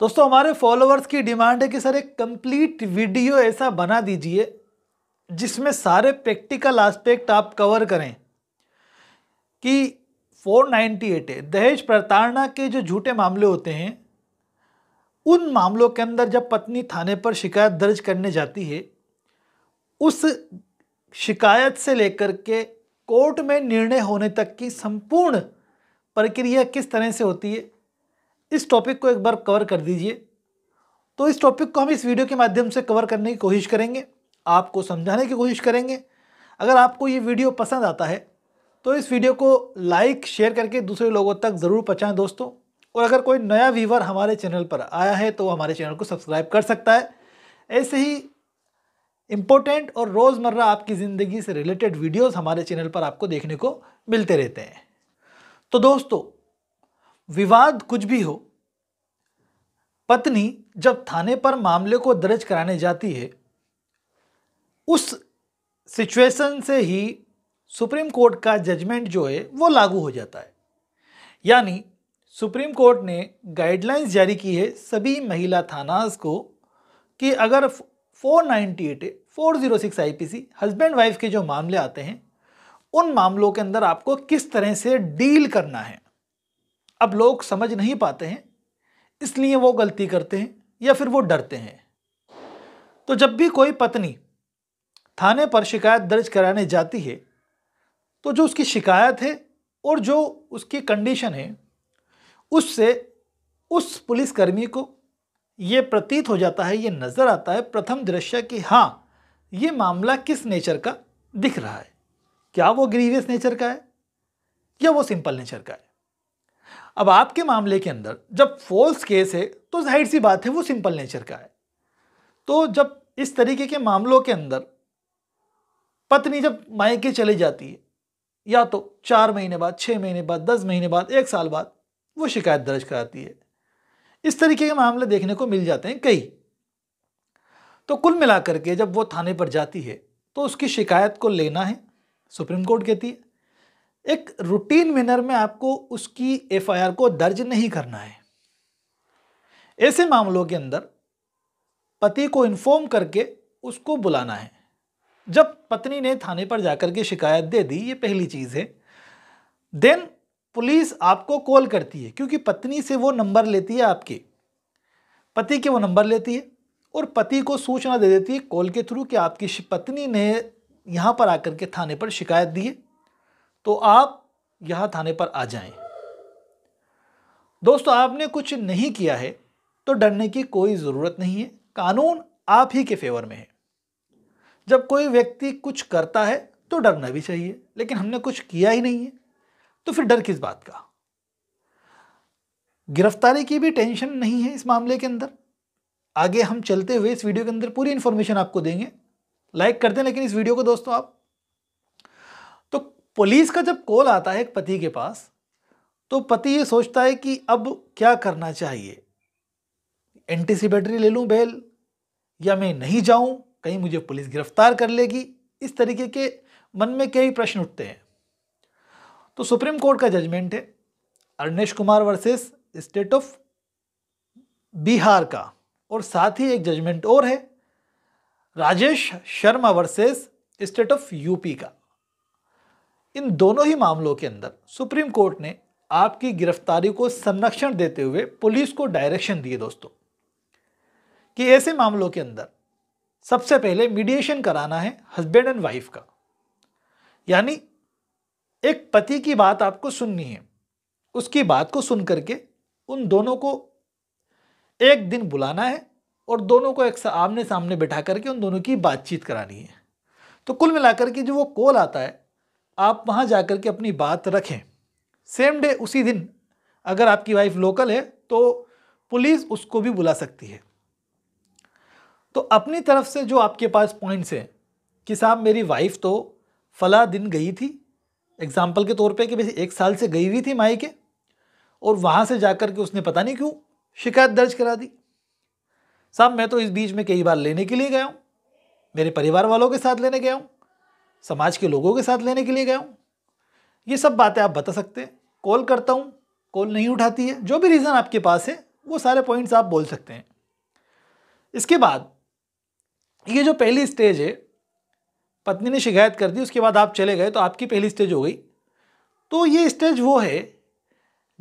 दोस्तों हमारे फॉलोअर्स की डिमांड है कि सर एक कंप्लीट वीडियो ऐसा बना दीजिए जिसमें सारे प्रैक्टिकल आस्पेक्ट आप कवर करें कि 498 है दहेज प्रताड़ना के जो झूठे मामले होते हैं उन मामलों के अंदर जब पत्नी थाने पर शिकायत दर्ज करने जाती है उस शिकायत से लेकर के कोर्ट में निर्णय होने तक की संपूर्ण प्रक्रिया किस तरह से होती है इस टॉपिक को एक बार कवर कर दीजिए तो इस टॉपिक को हम इस वीडियो के माध्यम से कवर करने की कोशिश करेंगे आपको समझाने की कोशिश करेंगे अगर आपको ये वीडियो पसंद आता है तो इस वीडियो को लाइक शेयर करके दूसरे लोगों तक ज़रूर पहुँचाएँ दोस्तों और अगर कोई नया व्यूवर हमारे चैनल पर आया है तो वो हमारे चैनल को सब्सक्राइब कर सकता है ऐसे ही इम्पोर्टेंट और रोज़मर्रा आपकी ज़िंदगी से रिलेटेड वीडियोस हमारे चैनल पर आपको देखने को मिलते रहते हैं तो दोस्तों विवाद कुछ भी हो पत्नी जब थाने पर मामले को दर्ज कराने जाती है उस सिचुएशन से ही सुप्रीम कोर्ट का जजमेंट जो है वो लागू हो जाता है यानी सुप्रीम कोर्ट ने गाइडलाइंस जारी की है सभी महिला थानाज को कि अगर 498 406 आईपीसी हस्बैंड वाइफ के जो मामले आते हैं उन मामलों के अंदर आपको किस तरह से डील करना है अब लोग समझ नहीं पाते हैं इसलिए वो गलती करते हैं या फिर वो डरते हैं तो जब भी कोई पत्नी थाने पर शिकायत दर्ज कराने जाती है तो जो उसकी शिकायत है और जो उसकी कंडीशन है उससे उस पुलिसकर्मी को ये प्रतीत हो जाता है ये नज़र आता है प्रथम दृश्य कि हाँ ये मामला किस नेचर का दिख रहा है क्या वो ग्रीवियस नेचर का है या वो सिंपल नेचर का है अब आपके मामले के अंदर जब फोल्स केस है तो जाहिर सी बात है वो सिंपल नेचर का है तो जब इस तरीके के मामलों के अंदर पत्नी जब मायके चली जाती है या तो चार महीने बाद छः महीने बाद दस महीने बाद एक साल बाद वो शिकायत दर्ज कराती है इस तरीके के मामले देखने को मिल जाते हैं कई तो कुल मिलाकर के जब वो थाने पर जाती है तो उसकी शिकायत को लेना है सुप्रीम कोर्ट कहती है एक रूटीन विनर में आपको उसकी एफआईआर को दर्ज नहीं करना है ऐसे मामलों के अंदर पति को इन्फॉर्म करके उसको बुलाना है जब पत्नी ने थाने पर जाकर के शिकायत दे दी ये पहली चीज़ है देन पुलिस आपको कॉल करती है क्योंकि पत्नी से वो नंबर लेती है आपके पति के वो नंबर लेती है और पति को सूचना दे देती है कॉल के थ्रू कि आपकी पत्नी ने यहाँ पर आकर के थाने पर शिकायत दी है तो आप यहां थाने पर आ जाएं। दोस्तों आपने कुछ नहीं किया है तो डरने की कोई ज़रूरत नहीं है कानून आप ही के फेवर में है जब कोई व्यक्ति कुछ करता है तो डरना भी चाहिए लेकिन हमने कुछ किया ही नहीं है तो फिर डर किस बात का गिरफ्तारी की भी टेंशन नहीं है इस मामले के अंदर आगे हम चलते हुए इस वीडियो के अंदर पूरी इंफॉर्मेशन आपको देंगे लाइक कर दें लेकिन इस वीडियो को दोस्तों आप पुलिस का जब कॉल आता है एक पति के पास तो पति ये सोचता है कि अब क्या करना चाहिए एंटीसिपेटरी ले लूँ बेल या मैं नहीं जाऊँ कहीं मुझे पुलिस गिरफ्तार कर लेगी इस तरीके के मन में कई प्रश्न उठते हैं तो सुप्रीम कोर्ट का जजमेंट है Arnesh Kumar versus state of Bihar का और साथ ही एक जजमेंट और है Rajesh Sharma versus state of UP का इन दोनों ही मामलों के अंदर सुप्रीम कोर्ट ने आपकी गिरफ्तारी को संरक्षण देते हुए पुलिस को डायरेक्शन दिए दोस्तों कि ऐसे मामलों के अंदर सबसे पहले मीडिएशन कराना है हस्बैंड एंड वाइफ का यानी एक पति की बात आपको सुननी है उसकी बात को सुन करके उन दोनों को एक दिन बुलाना है और दोनों को एक आमने सामने बैठा करके उन दोनों की बातचीत करानी है तो कुल मिलाकर के जो वो कॉल आता है आप वहाँ जा कर के अपनी बात रखें सेम डे उसी दिन अगर आपकी वाइफ लोकल है तो पुलिस उसको भी बुला सकती है तो अपनी तरफ से जो आपके पास पॉइंट्स हैं कि साहब मेरी वाइफ तो फला दिन गई थी एग्ज़ाम्पल के तौर पे कि वैसे एक साल से गई हुई थी माई के और वहाँ से जाकर के उसने पता नहीं क्यों शिकायत दर्ज करा दी साहब मैं तो इस बीच में कई बार लेने के लिए गया हूँ मेरे परिवार वालों के साथ लेने गया हूँ समाज के लोगों के साथ लेने के लिए गया हूँ ये सब बातें आप बता सकते हैं कॉल करता हूँ कॉल नहीं उठाती है जो भी रीज़न आपके पास है वो सारे पॉइंट्स आप बोल सकते हैं इसके बाद ये जो पहली स्टेज है पत्नी ने शिकायत कर दी उसके बाद आप चले गए तो आपकी पहली स्टेज हो गई तो ये स्टेज वो है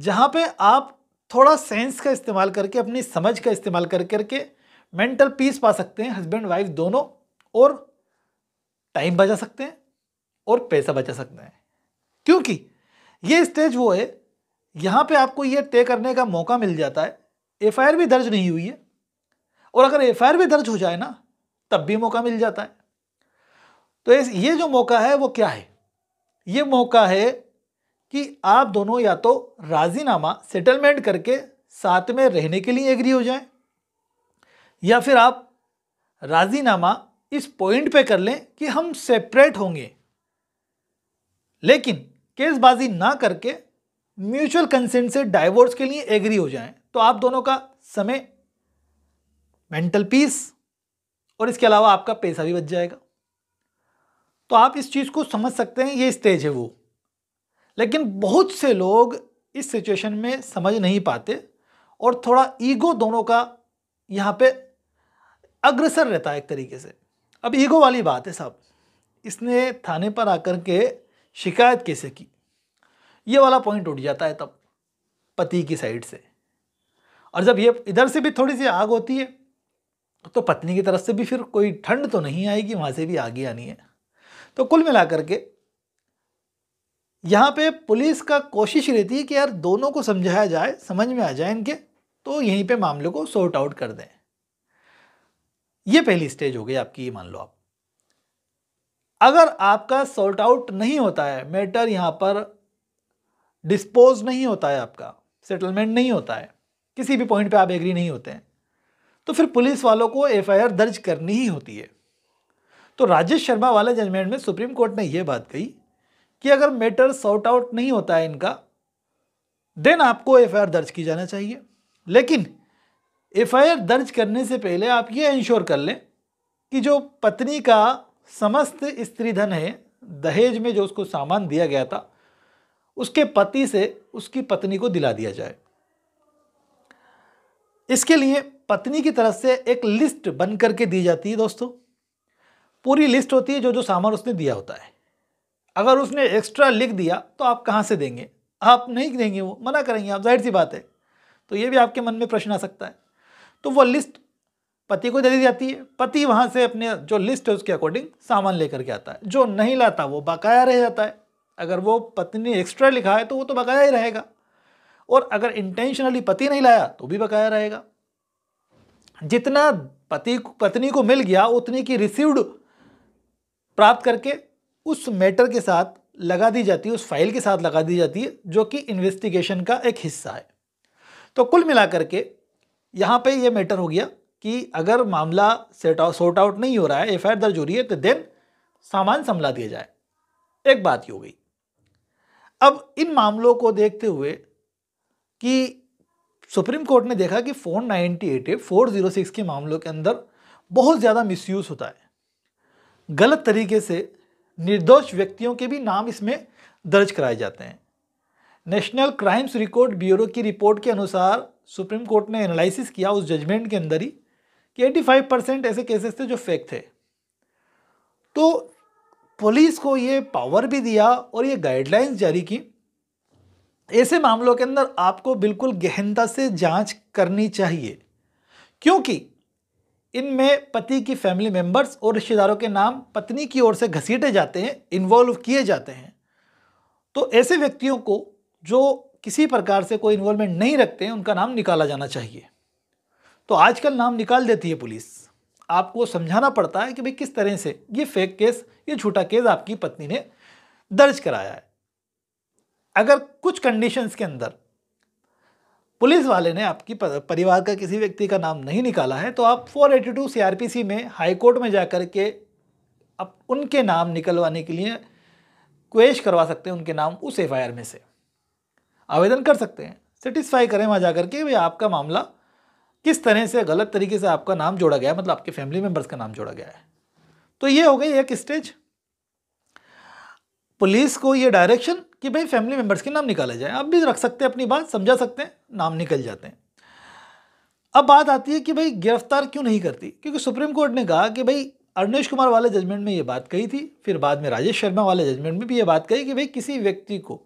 जहाँ पे आप थोड़ा सेंस का इस्तेमाल करके अपनी समझ का इस्तेमाल कर करके मेंटल पीस पा सकते हैं हस्बैंड वाइफ दोनों और टाइम बचा सकते हैं और पैसा बचा सकते हैं क्योंकि ये स्टेज वो है यहाँ पे आपको ये तय करने का मौका मिल जाता है एफ भी दर्ज नहीं हुई है और अगर एफ भी दर्ज हो जाए ना तब भी मौका मिल जाता है तो ये जो मौका है वो क्या है ये मौका है कि आप दोनों या तो राजीनामा सेटलमेंट करके साथ में रहने के लिए एग्री हो जाए या फिर आप राजीनामा इस पॉइंट पे कर लें कि हम सेपरेट होंगे लेकिन केसबाजी ना करके म्यूचुअल कंसेंट से डाइवोर्स के लिए एग्री हो जाएं तो आप दोनों का समय मेंटल पीस और इसके अलावा आपका पैसा भी बच जाएगा तो आप इस चीज़ को समझ सकते हैं ये स्टेज है वो लेकिन बहुत से लोग इस सिचुएशन में समझ नहीं पाते और थोड़ा ईगो दोनों का यहाँ पे अग्रसर रहता है एक तरीके से अब ईगो वाली बात है साहब इसने थाने पर आकर के शिकायत कैसे की ये वाला पॉइंट उठ जाता है तब पति की साइड से और जब ये इधर से भी थोड़ी सी आग होती है तो पत्नी की तरफ से भी फिर कोई ठंड तो नहीं आएगी वहाँ से भी आगे आनी है तो कुल मिलाकर के यहाँ पे पुलिस का कोशिश रहती है कि यार दोनों को समझाया जाए समझ में आ जाए इनके तो यहीं पे मामले को सॉर्ट आउट कर दें ये पहली स्टेज हो गई आपकी ये मान लो आप अगर आपका सॉर्ट आउट नहीं होता है मैटर यहां पर डिस्पोज नहीं होता है आपका सेटलमेंट नहीं होता है किसी भी पॉइंट पे आप एग्री नहीं होते हैं तो फिर पुलिस वालों को एफआईआर दर्ज करनी ही होती है तो राजेश शर्मा वाले जजमेंट में सुप्रीम कोर्ट ने यह बात कही कि अगर मैटर सॉर्ट आउट नहीं होता है इनका देन आपको एफ दर्ज की जाना चाहिए लेकिन एफआईआर दर्ज करने से पहले आप ये इंश्योर कर लें कि जो पत्नी का समस्त स्त्री धन है दहेज में जो उसको सामान दिया गया था उसके पति से उसकी पत्नी को दिला दिया जाए इसके लिए पत्नी की तरफ से एक लिस्ट बन करके दी जाती है दोस्तों पूरी लिस्ट होती है जो जो सामान उसने दिया होता है अगर उसने एक्स्ट्रा लिख दिया तो आप कहाँ से देंगे आप नहीं देंगे वो मना करेंगे आप जाहिर सी बात है तो ये भी आपके मन में प्रश्न आ सकता है तो वो लिस्ट पति को दे दी जाती है पति वहाँ से अपने जो लिस्ट है उसके अकॉर्डिंग सामान लेकर के आता है जो नहीं लाता वो बकाया रह जाता है अगर वो पत्नी एक्स्ट्रा लिखा है तो वो तो बकाया ही रहेगा और अगर इंटेंशनली पति नहीं लाया तो भी बकाया रहेगा जितना पति पत्नी को मिल गया उतनी की रिसीव्ड प्राप्त करके उस मैटर के साथ लगा दी जाती है उस फाइल के साथ लगा दी जाती है जो कि इन्वेस्टिगेशन का एक हिस्सा है तो कुल मिलाकर के यहाँ पे ये मैटर हो गया कि अगर मामला सेट आउट सॉर्ट आउट नहीं हो रहा है एफ आई दर्ज हो रही है तो देन सामान संभला दिया जाए एक बात ही हो गई अब इन मामलों को देखते हुए कि सुप्रीम कोर्ट ने देखा कि four ninety eight four zero six के मामलों के अंदर बहुत ज़्यादा मिसयूज़ होता है गलत तरीके से निर्दोष व्यक्तियों के भी नाम इसमें दर्ज कराए जाते हैं नेशनल क्राइम्स रिकॉर्ड ब्यूरो की रिपोर्ट के अनुसार सुप्रीम कोर्ट ने एनालिसिस किया उस जजमेंट के अंदर ही कि 85 परसेंट ऐसे केसेस थे जो फेक थे तो पुलिस को ये पावर भी दिया और ये गाइडलाइंस जारी की ऐसे मामलों के अंदर आपको बिल्कुल गहनता से जांच करनी चाहिए क्योंकि इनमें पति की फैमिली मेंबर्स और रिश्तेदारों के नाम पत्नी की ओर से घसीटे जाते हैं इन्वॉल्व किए जाते हैं तो ऐसे व्यक्तियों को जो किसी प्रकार से कोई इन्वॉल्वमेंट नहीं रखते हैं उनका नाम निकाला जाना चाहिए तो आजकल नाम निकाल देती है पुलिस आपको समझाना पड़ता है कि भाई किस तरह से ये फेक केस ये झूठा केस आपकी पत्नी ने दर्ज कराया है अगर कुछ कंडीशंस के अंदर पुलिस वाले ने आपकी परिवार का किसी व्यक्ति का नाम नहीं निकाला है तो आप 482 सी में हाईकोर्ट में जाकर के आप उनके नाम निकलवाने के लिए क्वेश करवा सकते हैं उनके नाम उस एफ में से आवेदन कर सकते हैं सेटिस्फाई करें वहाँ जा करके भाई आपका मामला किस तरह से गलत तरीके से आपका नाम जोड़ा गया है मतलब आपके फैमिली मेम्बर्स का नाम जोड़ा गया है तो ये हो गई एक स्टेज पुलिस को ये डायरेक्शन कि भाई फैमिली मेम्बर्स के नाम निकाले जाए आप भी रख सकते हैं अपनी बात समझा सकते हैं नाम निकल जाते हैं अब बात आती है कि भाई गिरफ्तार क्यों नहीं करती क्योंकि सुप्रीम कोर्ट ने कहा कि भाई अर्नेश कुमार वाले जजमेंट में ये बात कही थी फिर बाद में राजेश शर्मा वाले जजमेंट में भी ये बात कही कि भाई किसी व्यक्ति को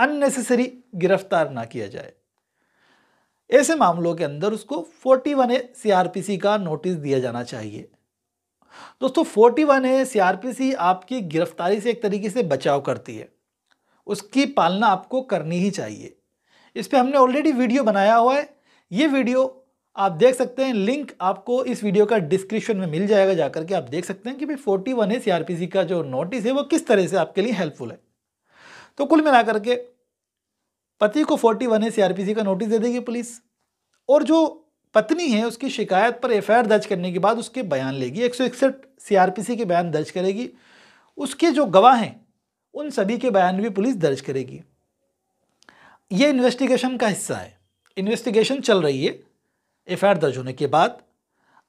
अननेसेसरी गिरफ्तार ना किया जाए ऐसे मामलों के अंदर उसको 41 वन ए सी का नोटिस दिया जाना चाहिए दोस्तों 41 वन ए सी आपकी गिरफ्तारी से एक तरीके से बचाव करती है उसकी पालना आपको करनी ही चाहिए इस पर हमने ऑलरेडी वीडियो बनाया हुआ है ये वीडियो आप देख सकते हैं लिंक आपको इस वीडियो का डिस्क्रिप्शन में मिल जाएगा जाकर के आप देख सकते हैं कि भाई फोर्टी वन ए सी का जो नोटिस है वो किस तरह से आपके लिए हेल्पफुल है तो कुल मिलाकर के पति को फोर्टी वन ए सी का नोटिस दे देगी पुलिस और जो पत्नी है उसकी शिकायत पर एफआईआर दर्ज करने के बाद उसके बयान लेगी एक सौ इकसठ सीआरपीसी के बयान दर्ज करेगी उसके जो गवाह हैं उन सभी के बयान भी पुलिस दर्ज करेगी ये इन्वेस्टिगेशन का हिस्सा है इन्वेस्टिगेशन चल रही है एफ दर्ज होने के बाद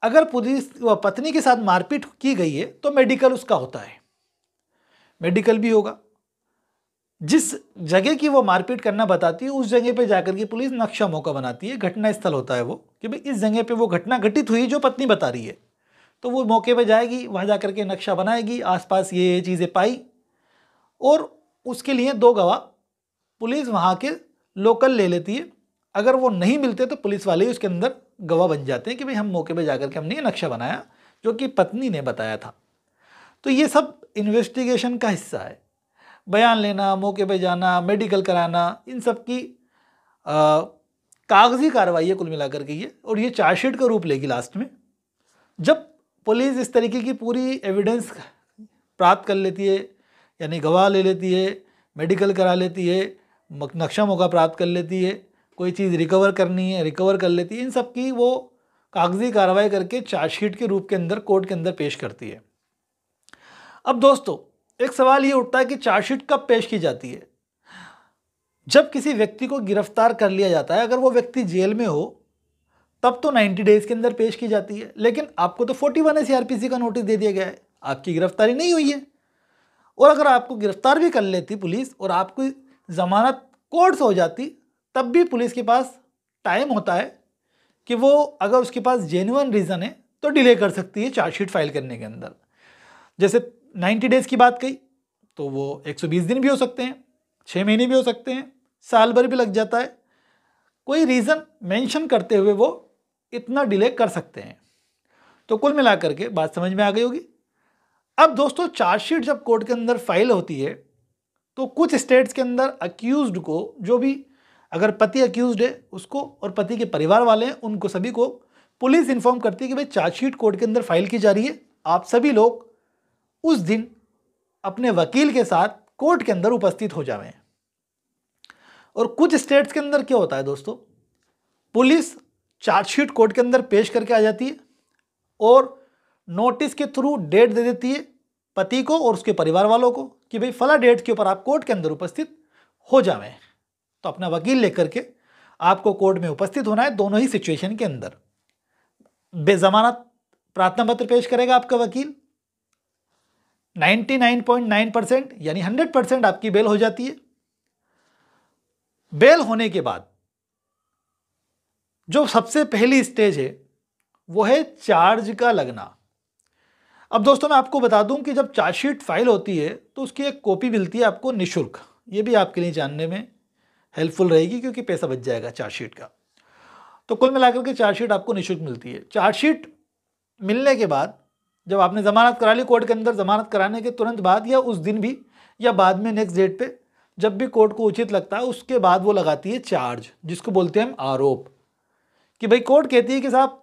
अगर पुलिस व पत्नी के साथ मारपीट की गई है तो मेडिकल उसका होता है मेडिकल भी होगा जिस जगह की वो मारपीट करना बताती है उस जगह पे जाकर के पुलिस नक्शा मौका बनाती है घटना स्थल होता है वो कि भाई इस जगह पे वो घटना घटित हुई जो पत्नी बता रही है तो वो मौके पे जाएगी वहाँ जा के नक्शा बनाएगी आसपास ये ये चीज़ें पाई और उसके लिए दो गवाह पुलिस वहाँ के लोकल ले लेती है अगर वो नहीं मिलते तो पुलिस वाले ही उसके अंदर गवाह बन जाते हैं कि भाई हम मौके पर जाकर के हमने ये नक्शा बनाया जो कि पत्नी ने बताया था तो ये सब इन्वेस्टिगेशन का हिस्सा है बयान लेना मौके पर जाना मेडिकल कराना इन सब की कागजी कार्रवाई है कुल मिलाकर के ये और ये चार्जशीट का रूप लेगी लास्ट में जब पुलिस इस तरीके की पूरी एविडेंस प्राप्त कर लेती है यानी गवाह ले लेती है मेडिकल करा लेती है नक्शा मौका प्राप्त कर लेती है कोई चीज़ रिकवर करनी है रिकवर कर लेती है इन सब की वो कागजी कार्रवाई करके चार्जशीट के रूप के अंदर कोर्ट के अंदर पेश करती है अब दोस्तों एक सवाल ये उठता है कि चार्जशीट कब पेश की जाती है जब किसी व्यक्ति को गिरफ्तार कर लिया जाता है अगर वो व्यक्ति जेल में हो तब तो 90 डेज़ के अंदर पेश की जाती है लेकिन आपको तो 41 वन का नोटिस दे दिया गया है आपकी गिरफ्तारी नहीं हुई है और अगर आपको गिरफ्तार भी कर लेती पुलिस और आपकी ज़मानत कोर्ट से हो जाती तब भी पुलिस के पास टाइम होता है कि वो अगर उसके पास जेन्यून रीज़न है तो डिले कर सकती है चार्जशीट फाइल करने के अंदर जैसे 90 डेज की बात कही तो वो 120 दिन भी हो सकते हैं छः महीने भी हो सकते हैं साल भर भी लग जाता है कोई रीज़न मेंशन करते हुए वो इतना डिले कर सकते हैं तो कुल मिलाकर के बात समझ में आ गई होगी अब दोस्तों चार्जशीट जब कोर्ट के अंदर फाइल होती है तो कुछ स्टेट्स के अंदर अक्यूज को जो भी अगर पति अक्यूज है उसको और पति के परिवार वाले हैं उनको सभी को पुलिस इन्फॉर्म करती है कि भाई चार्जशीट कोर्ट के अंदर फाइल की जा रही है आप सभी लोग उस दिन अपने वकील के साथ कोर्ट के अंदर उपस्थित हो जावें और कुछ स्टेट्स के अंदर क्या होता है दोस्तों पुलिस चार्जशीट कोर्ट के अंदर पेश करके आ जाती है और नोटिस के थ्रू डेट दे देती है पति को और उसके परिवार वालों को कि भाई फला डेट के ऊपर आप कोर्ट के अंदर उपस्थित हो जावें तो अपना वकील लेकर के आपको कोर्ट में उपस्थित होना है दोनों ही सिचुएशन के अंदर बेजमानत प्रार्थना पत्र पेश करेगा आपका वकील 99.9 परसेंट यानी 100 परसेंट आपकी बेल हो जाती है बेल होने के बाद जो सबसे पहली स्टेज है वो है चार्ज का लगना अब दोस्तों मैं आपको बता दूं कि जब चार्जशीट फाइल होती है तो उसकी एक कॉपी मिलती है आपको निशुल्क ये भी आपके लिए जानने में हेल्पफुल रहेगी क्योंकि पैसा बच जाएगा चार्जशीट का तो कुल मिलाकर के चार्जशीट आपको निःशुल्क मिलती है चार्जशीट मिलने के बाद जब आपने ज़मानत करा ली कोर्ट के अंदर ज़मानत कराने के तुरंत बाद या उस दिन भी या बाद में नेक्स्ट डेट पे जब भी कोर्ट को उचित लगता है उसके बाद वो लगाती है चार्ज जिसको बोलते हैं हम आरोप कि भाई कोर्ट कहती है कि साहब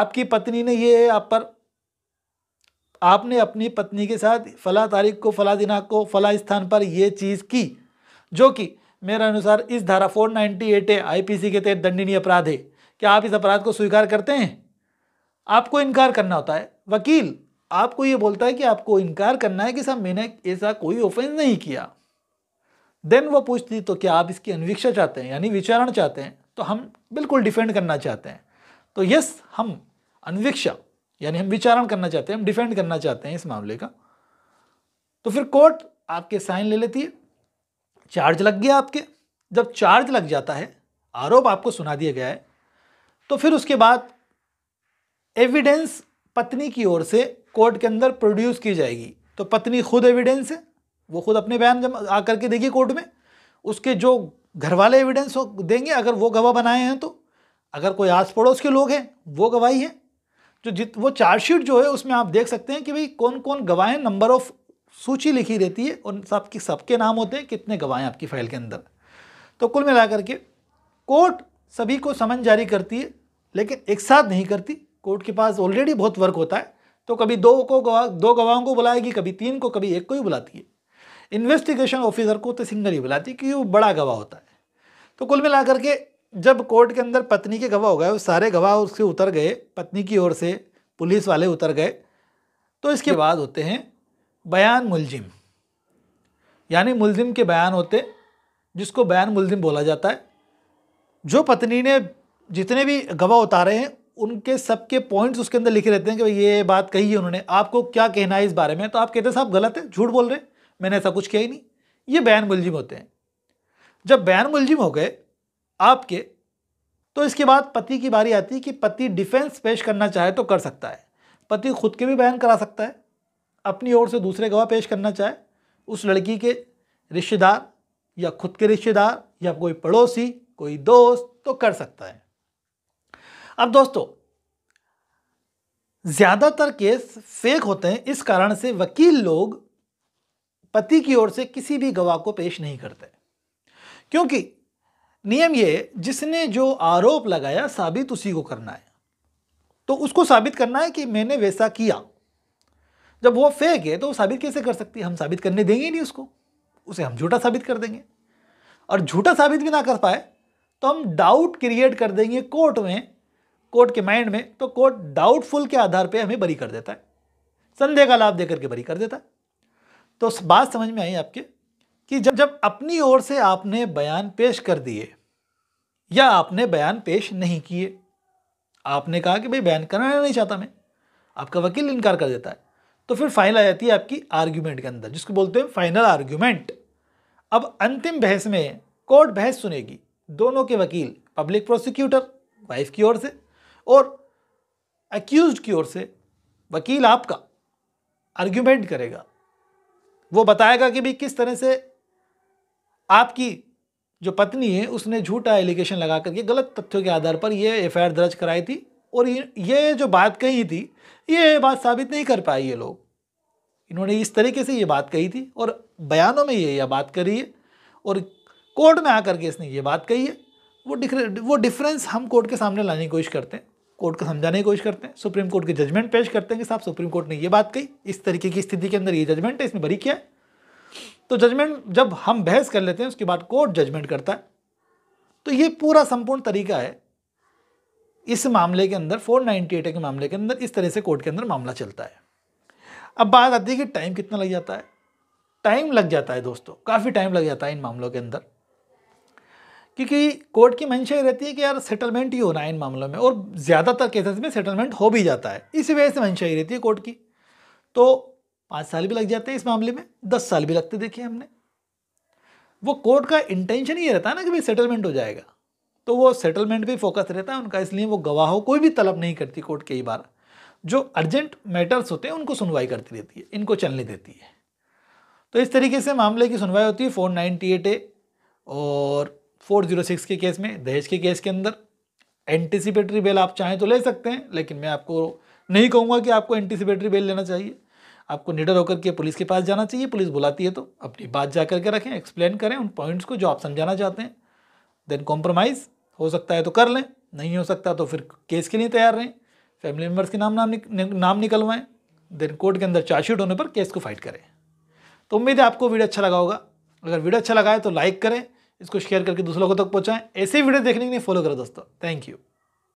आपकी पत्नी ने ये आप पर आपने अपनी पत्नी के साथ फ़ला तारीख को फ़ला दिनाक को फ़ला स्थान पर यह चीज़ की जो कि मेरे अनुसार इस धारा four ninety eight I P C के तहत दंडनीय अपराध है क्या आप इस अपराध को स्वीकार करते हैं आपको इनकार करना होता है वकील आपको ये बोलता है कि आपको इनकार करना है कि साहब मैंने ऐसा कोई ऑफेंस नहीं किया देन वो पूछती तो क्या आप इसकी अनवीक्षा चाहते हैं यानी विचारण चाहते हैं तो हम बिल्कुल डिफेंड करना चाहते हैं तो यस हम अनवीक्षा यानी हम विचारण करना चाहते हैं हम डिफेंड करना चाहते हैं इस मामले का तो फिर कोर्ट आपके साइन ले लेती है चार्ज लग गया आपके जब चार्ज लग जाता है आरोप आपको सुना दिया गया है तो फिर उसके बाद एविडेंस पत्नी की ओर से कोर्ट के अंदर प्रोड्यूस की जाएगी तो पत्नी खुद एविडेंस है वो खुद अपने बयान जब आकर के देगी कोर्ट में उसके जो घर वाले एविडेंस देंगे अगर वो गवाह बनाए हैं तो अगर कोई आस पड़ोस के लोग हैं वो गवाही है जो जित वो चार्जशीट जो है उसमें आप देख सकते हैं कि भाई कौन कौन गवाहें नंबर ऑफ सूची लिखी रहती है और सबकी सबके नाम होते हैं कितने गवाहें आपकी फाइल के अंदर तो कुल मिलाकर के कोर्ट सभी को समन जारी करती है लेकिन एक साथ नहीं करती कोर्ट के पास ऑलरेडी बहुत वर्क होता है तो कभी दो को गवाह दो गवाहों को बुलाएगी कभी तीन को कभी एक को ही बुलाती है इन्वेस्टिगेशन ऑफिसर को तो सिंगल ही बुलाती है क्योंकि वो बड़ा गवाह होता है तो कुल मिलाकर के जब कोर्ट के अंदर पत्नी के गवाह हो गए वो सारे गवाह उससे उतर गए पत्नी की ओर से पुलिस वाले उतर गए तो इसके बाद होते हैं बयान मुलजिम यानी मुलजिम के बयान होते जिसको बयान मुलजिम बोला जाता है जो पत्नी ने जितने भी गवाह उतारे हैं उनके सबके पॉइंट्स उसके अंदर लिखे रहते हैं कि भाई ये बात कही है उन्होंने आपको क्या कहना है इस बारे में तो आप कहते हैं साहब गलत है झूठ बोल रहे हैं मैंने ऐसा कुछ किया ही नहीं ये बयान मुलजिम होते हैं जब बयान मुलजिम हो गए आपके तो इसके बाद पति की बारी आती है कि पति डिफेंस पेश करना चाहे तो कर सकता है पति खुद के भी बयान करा सकता है अपनी ओर से दूसरे गवाह पेश करना चाहे उस लड़की के रिश्तेदार या खुद के रिश्तेदार या कोई पड़ोसी कोई दोस्त तो कर सकता है अब दोस्तों ज़्यादातर केस फेक होते हैं इस कारण से वकील लोग पति की ओर से किसी भी गवाह को पेश नहीं करते क्योंकि नियम ये जिसने जो आरोप लगाया साबित उसी को करना है तो उसको साबित करना है कि मैंने वैसा किया जब वो फेक है तो वो साबित कैसे कर सकती है हम साबित करने देंगे नहीं उसको उसे हम झूठा साबित कर देंगे और झूठा साबित भी ना कर पाए तो हम डाउट क्रिएट कर देंगे कोर्ट में कोर्ट के माइंड में तो कोर्ट डाउटफुल के आधार पे हमें बरी कर देता है संदेह का लाभ देकर के बरी कर देता है तो बात समझ में आई आपके कि जब जब अपनी ओर से आपने बयान पेश कर दिए या आपने बयान पेश नहीं किए आपने कहा कि भाई बयान कराना नहीं चाहता मैं आपका वकील इनकार कर देता है तो फिर फाइल आ जाती है आपकी आर्ग्यूमेंट के अंदर जिसको बोलते हैं फाइनल आर्ग्यूमेंट अब अंतिम बहस में कोर्ट बहस सुनेगी दोनों के वकील पब्लिक प्रोसिक्यूटर वाइफ की ओर से और एक्यूज की ओर से वकील आपका आर्ग्यूमेंट करेगा वो बताएगा कि भाई किस तरह से आपकी जो पत्नी है उसने झूठा एलिगेशन लगा करके गलत तथ्यों के आधार पर ये एफ दर्ज कराई थी और ये जो बात कही थी ये बात साबित नहीं कर पाए ये लोग इन्होंने इस तरीके से ये बात कही थी और बयानों में ये यह बात करी है और कोर्ट में आकर के इसने ये बात कही है वो वो डिफरेंस हम कोर्ट के सामने लाने की कोशिश करते हैं कोर्ट को समझाने की कोशिश करते हैं सुप्रीम कोर्ट के जजमेंट पेश करते हैं कि साहब सुप्रीम कोर्ट ने ये बात कही इस तरीके की स्थिति के अंदर ये जजमेंट है इसमें बरी किया है तो जजमेंट जब हम बहस कर लेते हैं उसके बाद कोर्ट जजमेंट करता है तो ये पूरा संपूर्ण तरीका है इस मामले के अंदर 498 के मामले के अंदर इस तरह से कोर्ट के अंदर मामला चलता है अब बात आती है कि टाइम कितना लग जाता है टाइम लग जाता है दोस्तों काफ़ी टाइम लग जाता है इन मामलों के अंदर क्योंकि कोर्ट की मंशा ये रहती है कि यार सेटलमेंट ही होना है इन मामलों में और ज़्यादातर केसेस में सेटलमेंट हो भी जाता है इसी वजह से मंशा ही रहती है कोर्ट की तो पाँच साल भी लग जाते हैं इस मामले में दस साल भी लगते देखे हमने वो कोर्ट का इंटेंशन ये रहता है ना कि भाई सेटलमेंट हो जाएगा तो वो सेटलमेंट भी फोकस रहता है उनका इसलिए वो गवाहों कोई भी तलब नहीं करती कोर्ट कई बार जो अर्जेंट मैटर्स होते हैं उनको सुनवाई करती रहती है इनको चलने देती है तो इस तरीके से मामले की सुनवाई होती है फोर नाइन्टी एट ए और 406 के केस में दहेज के केस के अंदर एंटीसिपेटरी बेल आप चाहें तो ले सकते हैं लेकिन मैं आपको नहीं कहूँगा कि आपको एंटीसिपेटरी बेल लेना चाहिए आपको निडर होकर के पुलिस के पास जाना चाहिए पुलिस बुलाती है तो अपनी बात जा करके रखें एक्सप्लेन करें उन पॉइंट्स को जो आप समझाना चाहते हैं देन कॉम्प्रोमाइज़ हो सकता है तो कर लें नहीं हो सकता तो फिर केस के लिए तैयार रहें फैमिली मेम्बर्स के नाम नाम निक, नाम निकलवाएं देन कोर्ट के अंदर चार्जशीट होने पर केस को फाइट करें तो उम्मीद है आपको वीडियो अच्छा लगा होगा अगर वीडियो अच्छा लगा है तो लाइक करें इसको शेयर करके दूसरों को तक पहुँचाएं ऐसे वीडियो देखने के लिए फॉलो करो दोस्तों थैंक यू